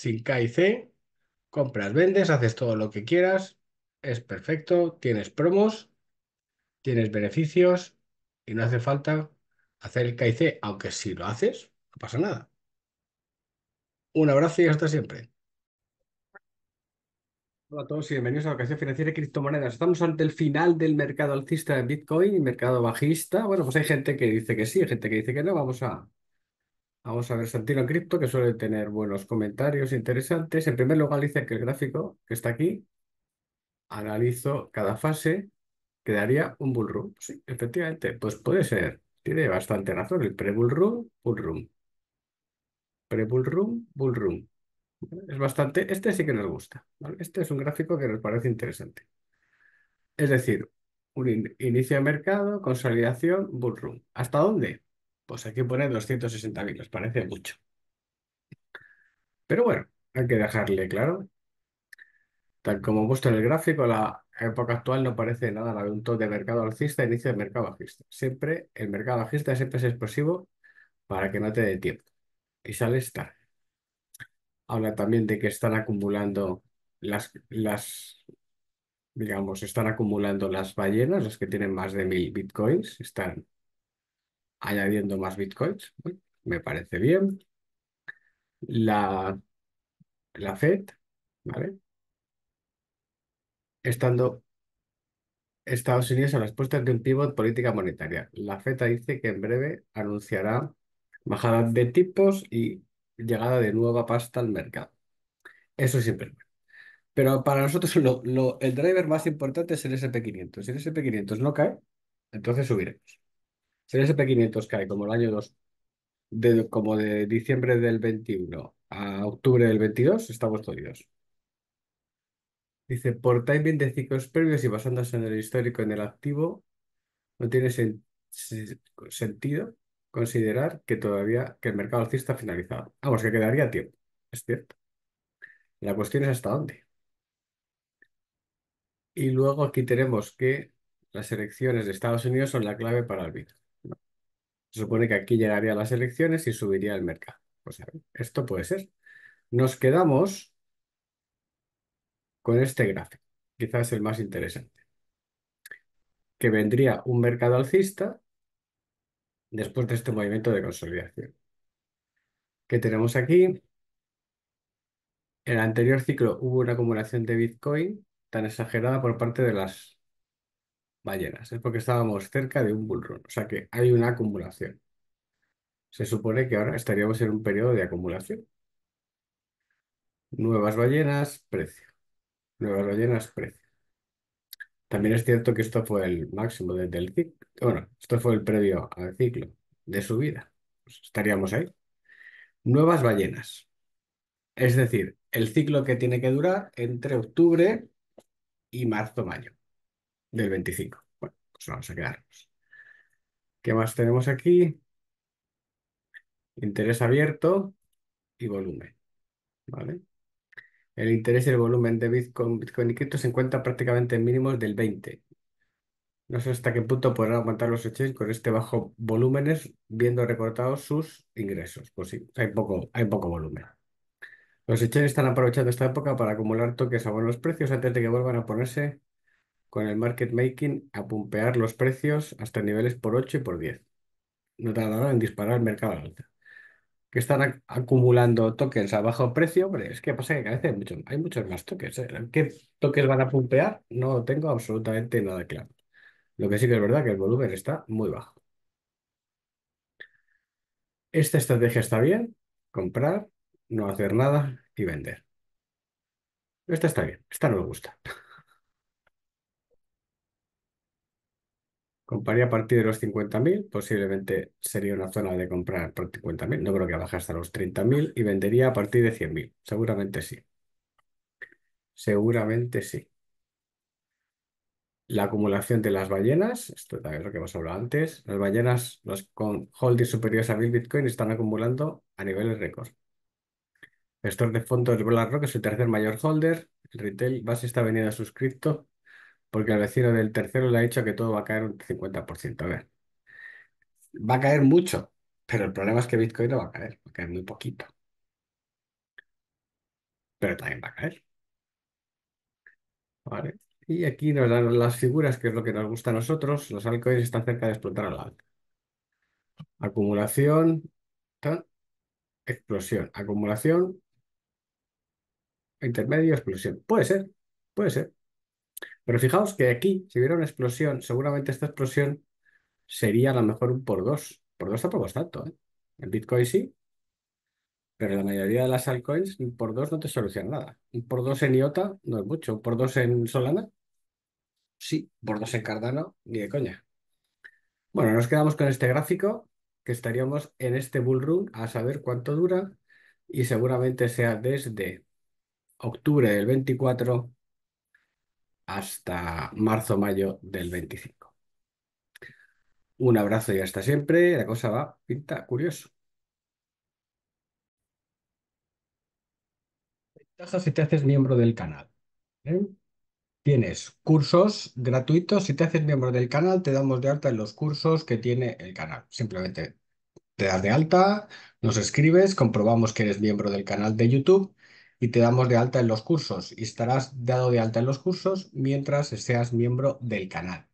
sin K C, compras, vendes, haces todo lo que quieras, es perfecto, tienes promos, tienes beneficios y no hace falta hacer el K aunque si lo haces, no pasa nada. Un abrazo y hasta siempre. Hola a todos y bienvenidos a la ocasión Financiera y Criptomonedas. Estamos ante el final del mercado alcista de Bitcoin y mercado bajista. Bueno, pues hay gente que dice que sí, hay gente que dice que no. Vamos a Vamos a ver, Santino Cripto, que suele tener buenos comentarios interesantes. En primer lugar, dice que el gráfico que está aquí, analizo cada fase, quedaría un bull Sí, efectivamente, pues puede ser. Tiene bastante razón. El pre-bull run, Pre-bull run, Es bastante. Este sí que nos gusta. Este es un gráfico que nos parece interesante. Es decir, un inicio de mercado, consolidación, bull ¿Hasta dónde? Pues aquí pone 260.000, os parece mucho. Pero bueno, hay que dejarle claro. Tal como he puesto en el gráfico, la época actual no parece nada la de un de mercado alcista, inicio de mercado bajista. Siempre, el mercado bajista siempre es explosivo para que no te dé tiempo. Y sale tarde. Habla también de que están acumulando las, las digamos, están acumulando las ballenas, las que tienen más de mil bitcoins, están añadiendo más bitcoins. me parece bien. La, la FED, ¿vale? Estando Estados Unidos a las puestas de un pivot política monetaria. La FED dice que en breve anunciará bajada de tipos y llegada de nueva pasta al mercado. Eso siempre es Pero para nosotros el driver más importante es el SP500. Si el SP500 no cae, entonces subiremos. Sería sp 500 hay como el año 2, como de diciembre del 21 a octubre del 22, estamos jodidos. Dice, por timing de ciclos previos y basándose en el histórico en el activo, no tiene sentido considerar que todavía que el mercado alcista ha finalizado. Vamos, que quedaría tiempo, es cierto. La cuestión es hasta dónde. Y luego aquí tenemos que las elecciones de Estados Unidos son la clave para el Bitcoin. Se supone que aquí llegaría las elecciones y subiría el mercado. O sea, esto puede ser. Nos quedamos con este gráfico, quizás el más interesante, que vendría un mercado alcista después de este movimiento de consolidación. ¿Qué tenemos aquí? En el anterior ciclo hubo una acumulación de Bitcoin tan exagerada por parte de las ballenas, es porque estábamos cerca de un bullrun, o sea que hay una acumulación. Se supone que ahora estaríamos en un periodo de acumulación. Nuevas ballenas, precio. Nuevas ballenas, precio. También es cierto que esto fue el máximo desde el ciclo. Bueno, esto fue el previo al ciclo de subida. Pues estaríamos ahí. Nuevas ballenas. Es decir, el ciclo que tiene que durar entre octubre y marzo-mayo del 25. Bueno, pues vamos a quedarnos. ¿Qué más tenemos aquí? Interés abierto y volumen. ¿Vale? El interés y el volumen de Bitcoin, y cripto se encuentra prácticamente en mínimos del 20. No sé hasta qué punto podrán aguantar los exchanges con este bajo volúmenes, viendo recortados sus ingresos. Pues sí, hay poco, hay poco volumen. Los exchanges están aprovechando esta época para acumular toques a buenos precios antes de que vuelvan a ponerse con el market making a pumpear los precios hasta niveles por 8 y por 10. No nada en disparar el mercado al Que están acumulando tokens a bajo precio, es que pasa que cada vez hay, muchos más tokens. ¿eh? ¿Qué tokens van a pumpear? No tengo absolutamente nada claro. Lo que sí que es verdad que el volumen está muy bajo. Esta estrategia está bien, comprar, no hacer nada y vender. Esta está bien, esta no me gusta. Compraría a partir de los 50.000, posiblemente sería una zona de comprar por 50.000, no creo que baje hasta los 30.000 y vendería a partir de 100.000, seguramente sí. Seguramente sí. La acumulación de las ballenas, esto también es lo que hemos hablado antes, las ballenas, los con holdings superiores a 1.000 Bitcoin están acumulando a niveles récord. Gestor de fondos de BlackRock es el tercer mayor holder, el retail base está venido a porque el vecino del tercero le ha dicho que todo va a caer un 50%. A ver, va a caer mucho, pero el problema es que Bitcoin no va a caer, va a caer muy poquito. Pero también va a caer. Vale. Y aquí nos dan las figuras, que es lo que nos gusta a nosotros. Los altcoins están cerca de explotar a la alta. Acumulación, explosión. Acumulación, intermedio, explosión. Puede ser, puede ser. Pero fijaos que aquí, si hubiera una explosión, seguramente esta explosión sería a lo mejor un por dos. Por dos tampoco es tanto, ¿eh? En Bitcoin sí, pero la mayoría de las altcoins, un por dos no te soluciona nada. Un por dos en IOTA no es mucho. Un por dos en Solana, sí. Un por dos en Cardano, ni de coña. Bueno, nos quedamos con este gráfico, que estaríamos en este bull run a saber cuánto dura y seguramente sea desde octubre del 24 hasta marzo-mayo del 25. Un abrazo y hasta siempre. La cosa va, pinta curioso. Ventajas si te haces miembro del canal. ¿eh? Tienes cursos gratuitos. Si te haces miembro del canal, te damos de alta en los cursos que tiene el canal. Simplemente te das de alta, nos escribes, comprobamos que eres miembro del canal de YouTube y te damos de alta en los cursos y estarás dado de alta en los cursos mientras seas miembro del canal.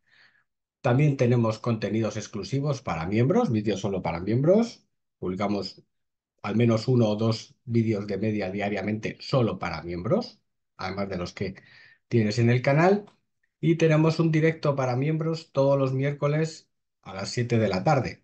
También tenemos contenidos exclusivos para miembros, vídeos solo para miembros. Publicamos al menos uno o dos vídeos de media diariamente solo para miembros, además de los que tienes en el canal. Y tenemos un directo para miembros todos los miércoles a las 7 de la tarde.